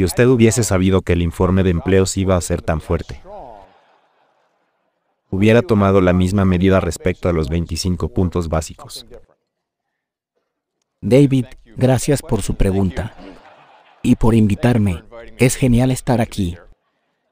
si usted hubiese sabido que el informe de empleos iba a ser tan fuerte. Hubiera tomado la misma medida respecto a los 25 puntos básicos. David, gracias por su pregunta. Y por invitarme. Es genial estar aquí.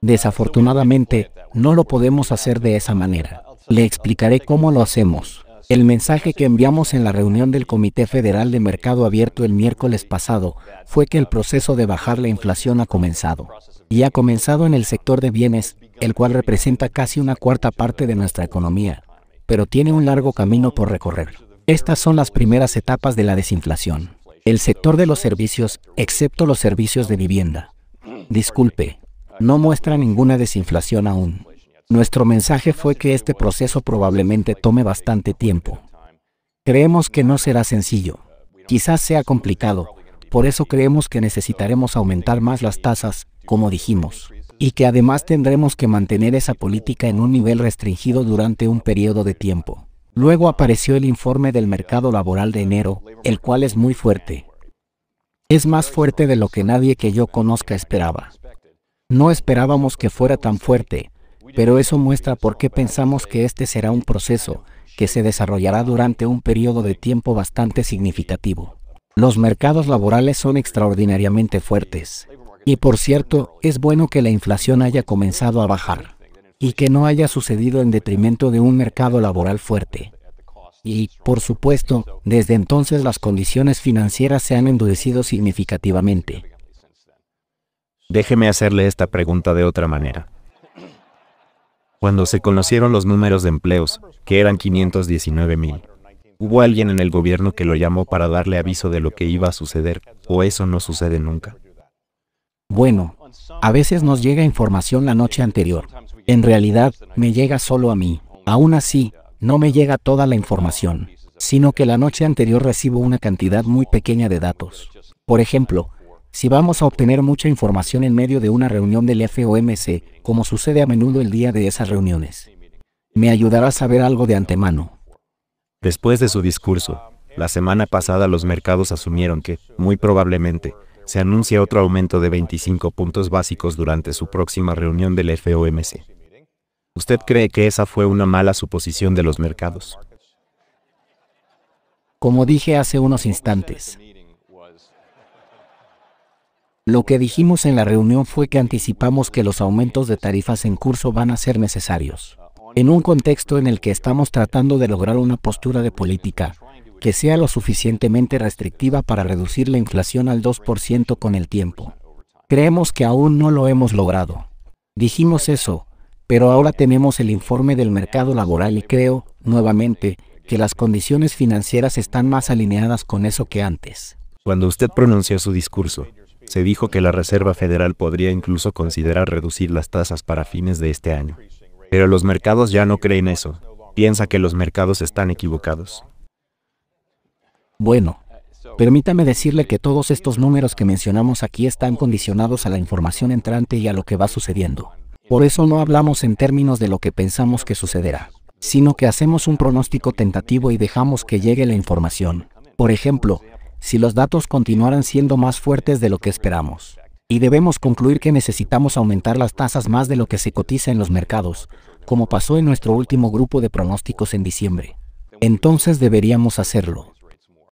Desafortunadamente, no lo podemos hacer de esa manera. Le explicaré cómo lo hacemos. El mensaje que enviamos en la reunión del Comité Federal de Mercado Abierto el miércoles pasado fue que el proceso de bajar la inflación ha comenzado. Y ha comenzado en el sector de bienes, el cual representa casi una cuarta parte de nuestra economía, pero tiene un largo camino por recorrer. Estas son las primeras etapas de la desinflación. El sector de los servicios, excepto los servicios de vivienda, disculpe, no muestra ninguna desinflación aún. Nuestro mensaje fue que este proceso probablemente tome bastante tiempo. Creemos que no será sencillo. Quizás sea complicado. Por eso creemos que necesitaremos aumentar más las tasas, como dijimos. Y que además tendremos que mantener esa política en un nivel restringido durante un periodo de tiempo. Luego apareció el informe del mercado laboral de enero, el cual es muy fuerte. Es más fuerte de lo que nadie que yo conozca esperaba. No esperábamos que fuera tan fuerte, pero eso muestra por qué pensamos que este será un proceso que se desarrollará durante un periodo de tiempo bastante significativo. Los mercados laborales son extraordinariamente fuertes. Y por cierto, es bueno que la inflación haya comenzado a bajar y que no haya sucedido en detrimento de un mercado laboral fuerte. Y, por supuesto, desde entonces las condiciones financieras se han endurecido significativamente. Déjeme hacerle esta pregunta de otra manera. Cuando se conocieron los números de empleos, que eran mil, hubo alguien en el gobierno que lo llamó para darle aviso de lo que iba a suceder, o eso no sucede nunca. Bueno, a veces nos llega información la noche anterior. En realidad, me llega solo a mí. Aún así, no me llega toda la información, sino que la noche anterior recibo una cantidad muy pequeña de datos. Por ejemplo, si vamos a obtener mucha información en medio de una reunión del FOMC, como sucede a menudo el día de esas reuniones, me ayudará a saber algo de antemano. Después de su discurso, la semana pasada los mercados asumieron que, muy probablemente, se anuncia otro aumento de 25 puntos básicos durante su próxima reunión del FOMC. ¿Usted cree que esa fue una mala suposición de los mercados? Como dije hace unos instantes, lo que dijimos en la reunión fue que anticipamos que los aumentos de tarifas en curso van a ser necesarios. En un contexto en el que estamos tratando de lograr una postura de política que sea lo suficientemente restrictiva para reducir la inflación al 2% con el tiempo. Creemos que aún no lo hemos logrado. Dijimos eso, pero ahora tenemos el informe del mercado laboral y creo, nuevamente, que las condiciones financieras están más alineadas con eso que antes. Cuando usted pronunció su discurso, se dijo que la Reserva Federal podría incluso considerar reducir las tasas para fines de este año. Pero los mercados ya no creen eso. Piensa que los mercados están equivocados. Bueno, permítame decirle que todos estos números que mencionamos aquí están condicionados a la información entrante y a lo que va sucediendo. Por eso no hablamos en términos de lo que pensamos que sucederá, sino que hacemos un pronóstico tentativo y dejamos que llegue la información. Por ejemplo, si los datos continuaran siendo más fuertes de lo que esperamos. Y debemos concluir que necesitamos aumentar las tasas más de lo que se cotiza en los mercados, como pasó en nuestro último grupo de pronósticos en diciembre. Entonces deberíamos hacerlo.